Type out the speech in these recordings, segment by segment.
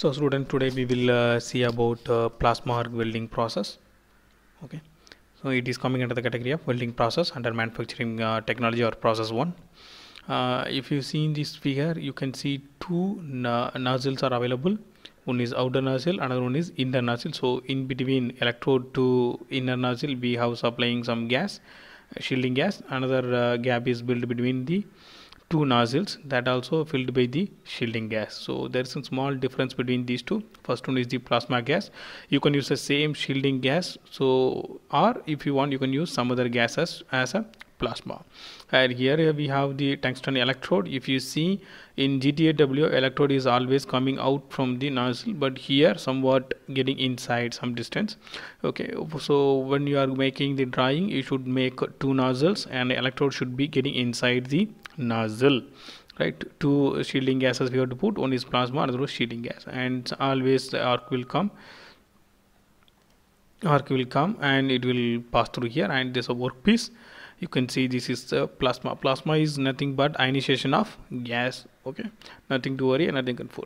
so student today we will uh, see about uh, plasma arc welding process okay so it is coming under the category of welding process under manufacturing uh, technology or process one uh, if you see in this figure you can see two nozzles are available one is outer nozzle another one is inner nozzle so in between electrode to inner nozzle we have supplying some gas shielding gas another uh, gap is built between the two nozzles that also filled by the shielding gas so there is a small difference between these two first one is the plasma gas you can use the same shielding gas so or if you want you can use some other gases as a plasma and here we have the tungsten electrode if you see in GTAW electrode is always coming out from the nozzle but here somewhat getting inside some distance okay so when you are making the drying you should make two nozzles and electrode should be getting inside the nozzle right two shielding gases we have to put one is plasma another is shielding gas and always the arc will come arc will come and it will pass through here and this a workpiece you can see this is the plasma plasma is nothing but ionization of gas okay nothing to worry nothing fear.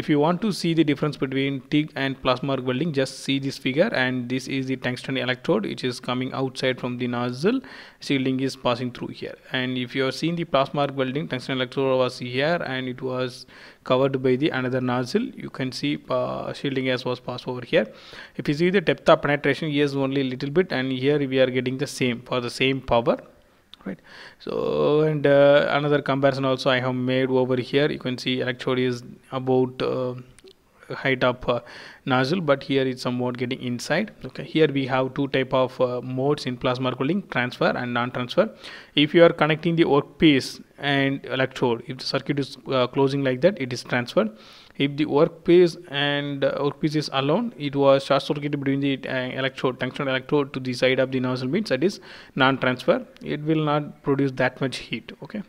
if you want to see the difference between TIG and plasma arc welding just see this figure and this is the tungsten electrode which is coming outside from the nozzle shielding is passing through here and if you have seen the plasma arc welding tungsten electrode was here and it was covered by the another nozzle you can see uh, shielding gas was passed over here if you see the depth of penetration is only a little bit and here we are getting the same for the same power right so and uh, another comparison also i have made over here you can see electrode is about uh, height of uh, nozzle but here it's somewhat getting inside okay here we have two type of uh, modes in plasma cooling transfer and non-transfer if you are connecting the workpiece and electrode if the circuit is uh, closing like that it is transferred if the workpiece and uh, workpiece is alone it was short circuited between the uh, electrode tungsten electrode to the side of the nozzle means that is non-transfer it will not produce that much heat okay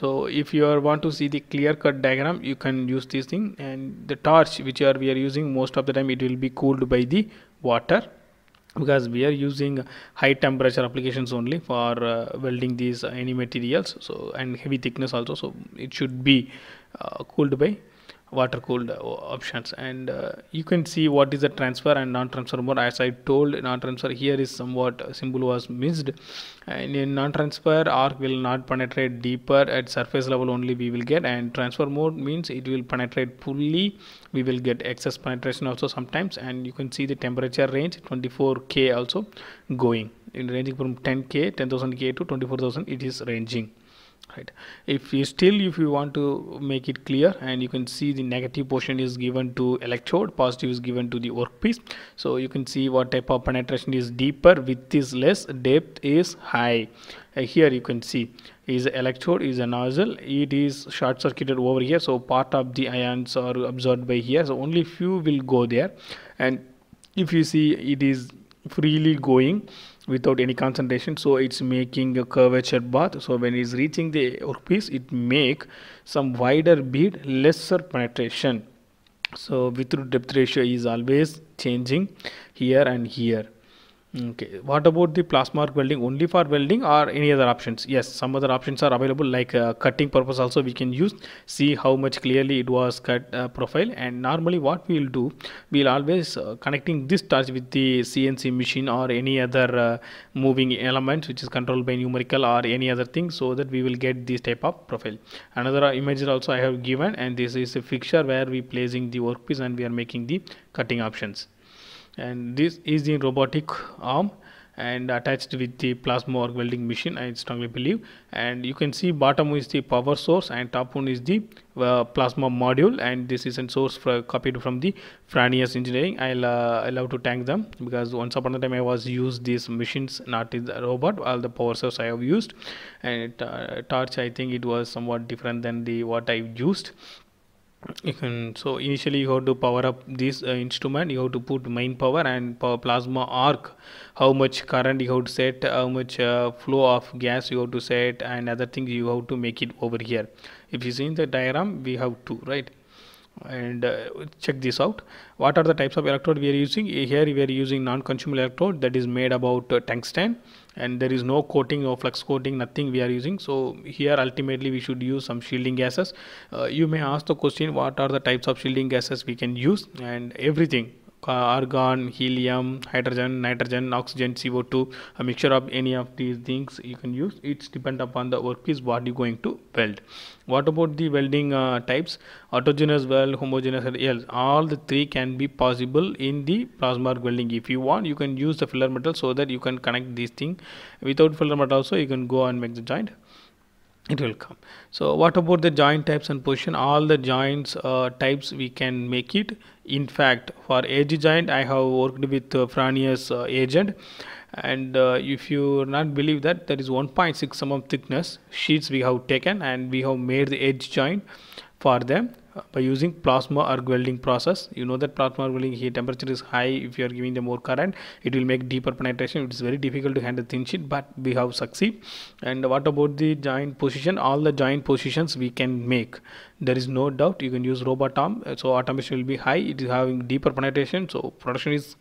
so if you are want to see the clear cut diagram you can use this thing and the torch which are we are using most of the time it will be cooled by the water because we are using high temperature applications only for uh, welding these uh, any materials so and heavy thickness also so it should be uh, cooled by water cooled uh, options and uh, you can see what is the transfer and non-transfer mode as i told non-transfer here is somewhat uh, symbol was missed and in non-transfer arc will not penetrate deeper at surface level only we will get and transfer mode means it will penetrate fully we will get excess penetration also sometimes and you can see the temperature range 24k also going in ranging from 10k 10000k to 24000 it is ranging right if you still if you want to make it clear and you can see the negative portion is given to electrode positive is given to the workpiece so you can see what type of penetration is deeper width is less depth is high uh, here you can see is electrode is a nozzle it is short circuited over here so part of the ions are absorbed by here so only few will go there and if you see it is freely going without any concentration so it's making a curvature bath so when it's reaching the workpiece it make some wider bead lesser penetration so with to depth ratio is always changing here and here okay what about the plasmark welding only for welding or any other options yes some other options are available like uh, cutting purpose also we can use see how much clearly it was cut uh, profile and normally what we will do we will always uh, connecting this torch with the cnc machine or any other uh, moving element which is controlled by numerical or any other thing so that we will get this type of profile another image also i have given and this is a fixture where we placing the workpiece and we are making the cutting options and this is the robotic arm and attached with the plasma or welding machine I strongly believe and you can see bottom is the power source and top one is the uh, plasma module and this is a source for, copied from the Franius engineering I'll uh, to thank them because once upon a time I was used these machines not the robot all the power source I have used and uh, torch I think it was somewhat different than the what I've used you can so initially you have to power up this uh, instrument you have to put main power and power plasma arc how much current you have to set how much uh, flow of gas you have to set and other things you have to make it over here if you see in the diagram we have two right and uh, check this out what are the types of electrode we are using here we are using non-consumable electrode that is made about uh, tungsten and there is no coating no flux coating nothing we are using so here ultimately we should use some shielding gases uh, you may ask the question what are the types of shielding gases we can use and everything argon helium hydrogen nitrogen oxygen co2 a mixture of any of these things you can use it's depend upon the workpiece what you going to weld what about the welding uh, types autogenous weld homogeneous and all the three can be possible in the plasma welding if you want you can use the filler metal so that you can connect this thing without filler metal also you can go and make the joint it will come so what about the joint types and position all the joints uh, types we can make it in fact for edge joint i have worked with uh, franius uh, agent and uh, if you not believe that there is 1.6 mm thickness sheets we have taken and we have made the edge joint for them uh, by using plasma arc welding process you know that plasma arc welding here temperature is high if you are giving the more current it will make deeper penetration it is very difficult to handle thin sheet but we have succeed and what about the joint position all the joint positions we can make there is no doubt you can use robot arm uh, so automation will be high it is having deeper penetration so production is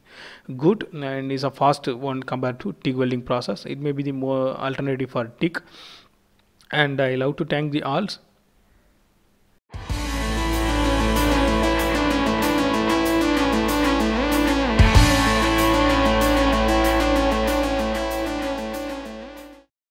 good and is a fast one compared to TIG welding process it may be the more alternative for TIG and I love to thank the alls